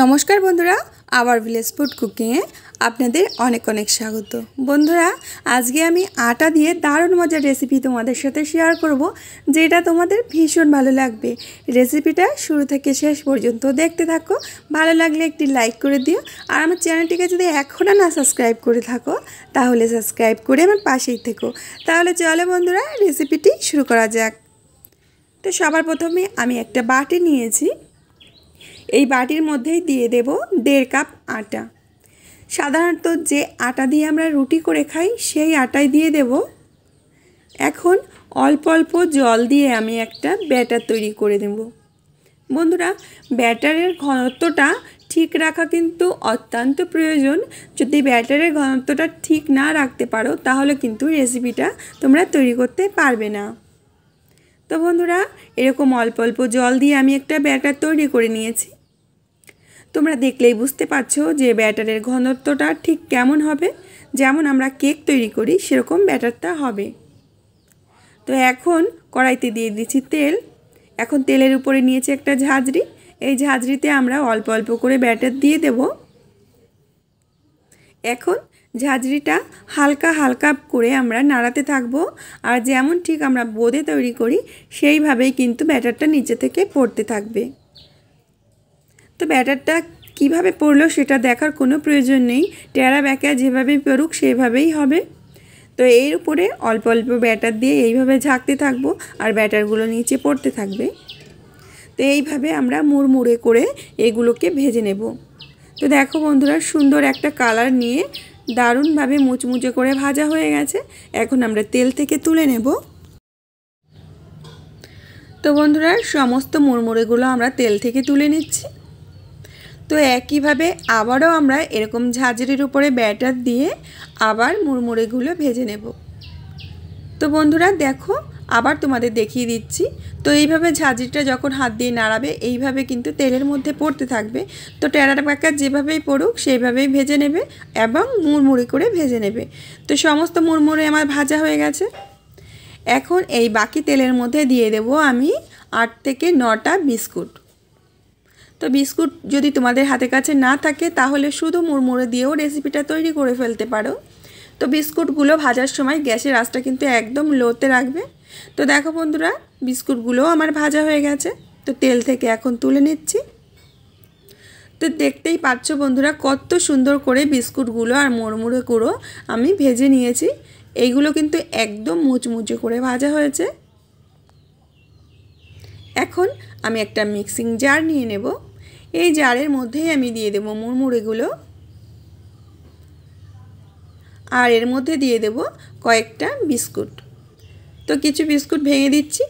নমস্কার বন্ধুরা আবার ভিলেজ ফুড কুকিংয়ে আপনাদের অনেক অনেক স্বাগত বন্ধুরা আজকে আমি আটা দিয়ে দারুণ মজার রেসিপি তোমাদের সাথে শেয়ার করব যেটা তোমাদের ভীষণ ভালো লাগবে রেসিপিটা শুরু থেকে শেষ পর্যন্ত দেখতে থাকো ভালো লাগলে একটি লাইক করে দিও আর আমার চ্যানেলটিকে যদি এখনও না সাবস্ক্রাইব করে থাকো তাহলে সাবস্ক্রাইব করে আমার পাশেই থেকো তাহলে চলে বন্ধুরা রেসিপিটি শুরু করা যাক তো সবার প্রথমে আমি একটা বাটি নিয়েছি এই বাটির মধ্যেই দিয়ে দেব দেড় কাপ আটা সাধারণত যে আটা দিয়ে আমরা রুটি করে খাই সেই আটাই দিয়ে দেব এখন অল্প অল্প জল দিয়ে আমি একটা ব্যাটার তৈরি করে দেব বন্ধুরা ব্যাটারের ঘনত্বটা ঠিক রাখা কিন্তু অত্যন্ত প্রয়োজন যদি ব্যাটারের ঘনত্বটা ঠিক না রাখতে পারো তাহলে কিন্তু রেসিপিটা তোমরা তৈরি করতে পারবে না তো বন্ধুরা এরকম অল্প অল্প জল দিয়ে আমি একটা ব্যাটার তৈরি করে নিয়েছি তোমরা দেখলেই বুঝতে পারছো যে ব্যাটারের ঘনত্বটা ঠিক কেমন হবে যেমন আমরা কেক তৈরি করি সেরকম ব্যাটারটা হবে তো এখন কড়াইতে দিয়ে দিচ্ছি তেল এখন তেলের উপরে নিয়েছে একটা ঝাঁঝরি এই ঝাঁঝরিতে আমরা অল্প অল্প করে ব্যাটার দিয়ে দেব এখন ঝাঁঝরিটা হালকা হালকা করে আমরা নাড়াতে থাকব আর যেমন ঠিক আমরা বোঁদে তৈরি করি সেইভাবেই কিন্তু ব্যাটারটা নিচে থেকে পড়তে থাকবে তো ব্যাটারটা কিভাবে পড়লো সেটা দেখার কোনো প্রয়োজন নেই টেরা ব্যাকা যেভাবে পড়ুক সেভাবেই হবে তো এর উপরে অল্প অল্প ব্যাটার দিয়ে এইভাবে ঝাঁকতে থাকবো আর ব্যাটারগুলো নিচে পড়তে থাকবে তো এইভাবে আমরা মুড়মুড়ে করে এগুলোকে ভেজে নেব তো দেখো বন্ধুরা সুন্দর একটা কালার নিয়ে দারুণভাবে মুচমুচে করে ভাজা হয়ে গেছে এখন আমরা তেল থেকে তুলে নেব তো বন্ধুরা সমস্ত মুড়মুড়েগুলো আমরা তেল থেকে তুলে নিচ্ছি তো একইভাবে আবারও আমরা এরকম ঝাঁঝরির উপরে ব্যাটার দিয়ে আবার মুড়মুড়েগুলো ভেজে নেব তো বন্ধুরা দেখো আবার তোমাদের দেখিয়ে দিচ্ছি তো এইভাবে ঝাঁঝরিটা যখন হাত দিয়ে নাড়াবে এইভাবে কিন্তু তেলের মধ্যে পড়তে থাকবে তো টেরার পাকা যেভাবেই পড়ুক সেইভাবেই ভেজে নেবে এবং মুড়মুড়ি করে ভেজে নেবে তো সমস্ত মুড়মুড়ে আমার ভাজা হয়ে গেছে এখন এই বাকি তেলের মধ্যে দিয়ে দেব আমি আট থেকে নটা বিস্কুট তো বিস্কুট যদি তোমাদের হাতে কাছে না থাকে তাহলে শুধু মুড়মুড়ে দিয়েও রেসিপিটা তৈরি করে ফেলতে পারো তো বিস্কুটগুলো ভাজার সময় গ্যাসের আঁচটা কিন্তু একদম লোতে রাখবে তো দেখো বন্ধুরা বিস্কুটগুলোও আমার ভাজা হয়ে গেছে তো তেল থেকে এখন তুলে নিচ্ছি তো দেখতেই পাচ্ছ বন্ধুরা কত সুন্দর করে বিস্কুটগুলো আর মুড়মুড়ে গুঁড়ো আমি ভেজে নিয়েছি এইগুলো কিন্তু একদম মুচমুচে করে ভাজা হয়েছে এখন আমি একটা মিক্সিং জার নিয়ে নেব এই জারের মধ্যেই আমি দিয়ে দেবো মুড়মুড়িগুলো আর এর মধ্যে দিয়ে দেব কয়েকটা বিস্কুট তো কিছু বিস্কুট ভেঙে দিচ্ছি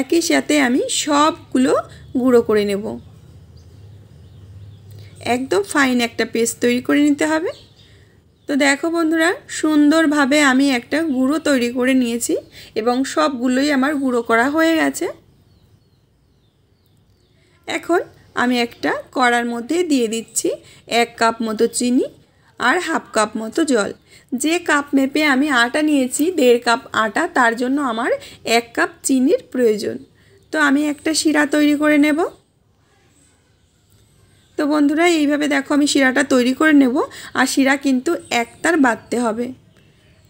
একই সাথে আমি সবগুলো গুঁড়ো করে নেব একদম ফাইন একটা পেস্ট তৈরি করে নিতে হবে তো দেখো বন্ধুরা সুন্দরভাবে আমি একটা গুঁড়ো তৈরি করে নিয়েছি এবং সবগুলোই আমার গুঁড়ো করা হয়ে গেছে এখন আমি একটা কড়ার মধ্যে দিয়ে দিচ্ছি এক কাপ মতো চিনি আর হাফ কাপ মতো জল যে কাপ মেপে আমি আটা নিয়েছি দেড় কাপ আটা তার জন্য আমার এক কাপ চিনির প্রয়োজন তো আমি একটা শিরা তৈরি করে নেব তো বন্ধুরা এইভাবে দেখো আমি শিরাটা তৈরি করে নেব আর শিরা কিন্তু একতার বাঁধতে হবে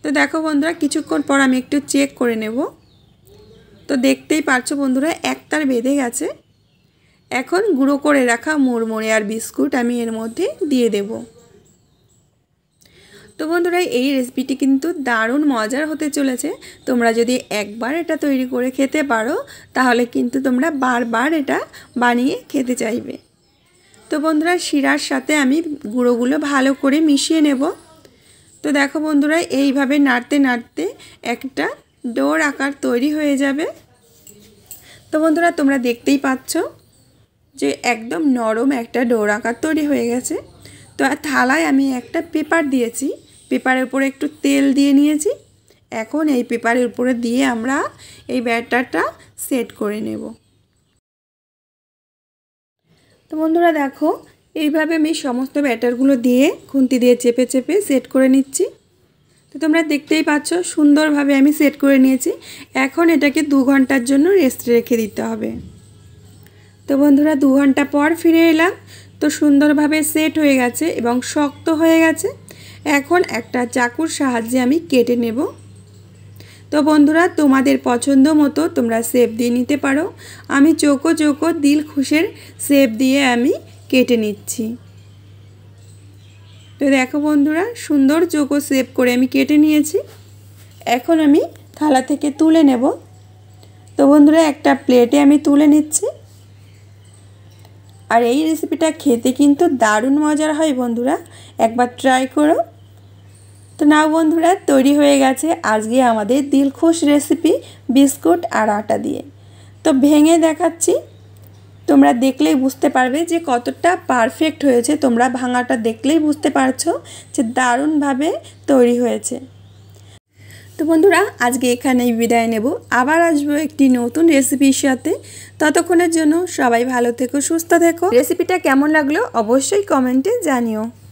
তো দেখো বন্ধুরা কিছুক্ষণ পর আমি একটু চেক করে নেব তো দেখতেই পারছো বন্ধুরা একতার বেঁধে গেছে এখন গুঁড়ো করে রাখা মুড়মুড়ে আর বিস্কুট আমি এর মধ্যে দিয়ে দেব তো বন্ধুরা এই রেসিপিটি কিন্তু দারুণ মজার হতে চলেছে তোমরা যদি একবার এটা তৈরি করে খেতে পারো তাহলে কিন্তু তোমরা বারবার এটা বানিয়ে খেতে চাইবে তো বন্ধুরা শিরার সাথে আমি গুঁড়োগুলো ভালো করে মিশিয়ে নেব তো দেখো বন্ধুরা এইভাবে নাড়তে নাড়তে একটা ডোর আকার তৈরি হয়ে যাবে তো বন্ধুরা তোমরা দেখতেই পাচ্ছ যে একদম নরম একটা ডোরাকার তৈরি হয়ে গেছে তো থালায় আমি একটা পেপার দিয়েছি পেপারের উপরে একটু তেল দিয়ে নিয়েছি এখন এই পেপারের উপরে দিয়ে আমরা এই ব্যাটারটা সেট করে নেব তো বন্ধুরা দেখো এইভাবে আমি সমস্ত ব্যাটারগুলো দিয়ে খুন্তি দিয়ে চেপে চেপে সেট করে নিচ্ছি তো তোমরা দেখতেই পাচ্ছ সুন্দরভাবে আমি সেট করে নিয়েছি এখন এটাকে দু ঘন্টার জন্য রেস্ট রেখে দিতে হবে তো বন্ধুরা দু ঘন্টা পর ফিরে এলাম তো সুন্দরভাবে সেট হয়ে গেছে এবং শক্ত হয়ে গেছে এখন একটা চাকুর সাহায্যে আমি কেটে নেব তো বন্ধুরা তোমাদের পছন্দ মতো তোমরা সেপ দিয়ে নিতে পারো আমি চোখো চোখো দিল খুশের সেপ দিয়ে আমি কেটে নিচ্ছি তো দেখো বন্ধুরা সুন্দর চোখো সেপ করে আমি কেটে নিয়েছি এখন আমি থালা থেকে তুলে নেব তো বন্ধুরা একটা প্লেটে আমি তুলে নিচ্ছি আর এই রেসিপিটা খেতে কিন্তু দারুণ মজার হয় বন্ধুরা একবার ট্রাই করো তো নাও বন্ধুরা তৈরি হয়ে গেছে আজকে আমাদের দিলখুশ রেসিপি বিস্কুট আর আটা দিয়ে তো ভেঙে দেখাচ্ছি তোমরা দেখলেই বুঝতে পারবে যে কতটা পারফেক্ট হয়েছে তোমরা ভাঙাটা দেখলেই বুঝতে পারছো যে দারুণভাবে তৈরি হয়েছে তো বন্ধুরা আজকে এখানেই বিদায় নেব আবার আসবো একটি নতুন রেসিপির সাথে ততক্ষণের জন্য সবাই ভালো থেকো সুস্থ থেকো রেসিপিটা কেমন লাগলো অবশ্যই কমেন্টে জানিও